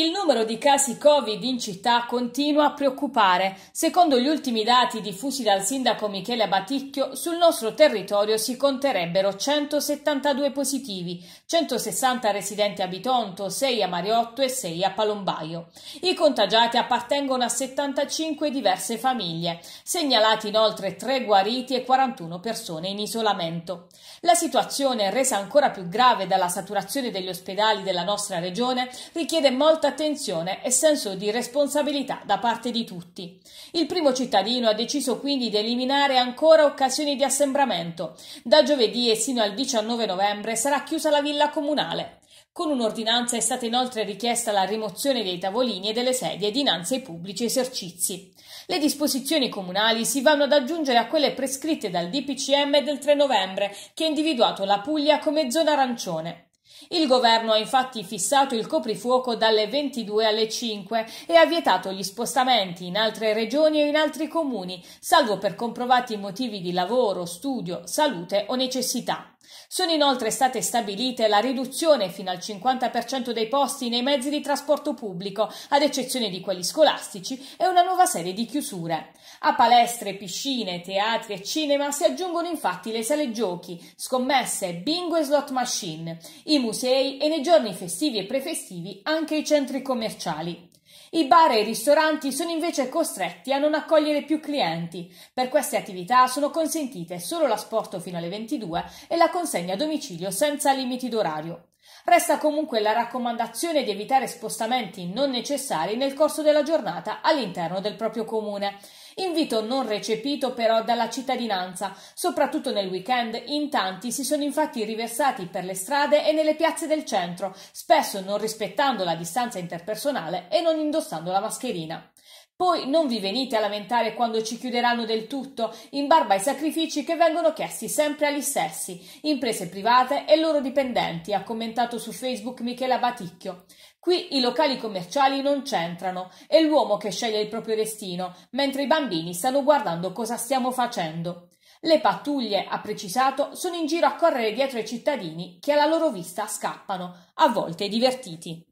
Il numero di casi Covid in città continua a preoccupare. Secondo gli ultimi dati diffusi dal sindaco Michele Abaticchio, sul nostro territorio si conterebbero 172 positivi, 160 residenti a Bitonto, 6 a Mariotto e 6 a Palombaio. I contagiati appartengono a 75 diverse famiglie, segnalati inoltre 3 guariti e 41 persone in isolamento. La situazione, resa ancora più grave dalla saturazione degli ospedali della nostra regione, richiede molta attenzione e senso di responsabilità da parte di tutti. Il primo cittadino ha deciso quindi di eliminare ancora occasioni di assembramento. Da giovedì e sino al 19 novembre sarà chiusa la villa comunale. Con un'ordinanza è stata inoltre richiesta la rimozione dei tavolini e delle sedie dinanzi ai pubblici esercizi. Le disposizioni comunali si vanno ad aggiungere a quelle prescritte dal DPCM del 3 novembre, che ha individuato la Puglia come zona arancione. Il governo ha infatti fissato il coprifuoco dalle 22 alle 5 e ha vietato gli spostamenti in altre regioni e in altri comuni, salvo per comprovati motivi di lavoro, studio, salute o necessità. Sono inoltre state stabilite la riduzione fino al 50% dei posti nei mezzi di trasporto pubblico, ad eccezione di quelli scolastici, e una nuova serie di chiusure. A palestre, piscine, teatri e cinema si aggiungono infatti le sale giochi, scommesse, bingo e slot machine, i musei e nei giorni festivi e prefestivi anche i centri commerciali. I bar e i ristoranti sono invece costretti a non accogliere più clienti. Per queste attività sono consentite solo l'asporto fino alle 22 e la consegna a domicilio senza limiti d'orario. Resta comunque la raccomandazione di evitare spostamenti non necessari nel corso della giornata all'interno del proprio comune. Invito non recepito però dalla cittadinanza, soprattutto nel weekend in tanti si sono infatti riversati per le strade e nelle piazze del centro, spesso non rispettando la distanza interpersonale e non indossando la mascherina. Poi non vi venite a lamentare quando ci chiuderanno del tutto, in barba ai sacrifici che vengono chiesti sempre agli stessi, imprese private e loro dipendenti, ha commentato su Facebook Michela Baticchio. Qui i locali commerciali non c'entrano, è l'uomo che sceglie il proprio destino, mentre i bambini stanno guardando cosa stiamo facendo. Le pattuglie, ha precisato, sono in giro a correre dietro ai cittadini che alla loro vista scappano, a volte divertiti.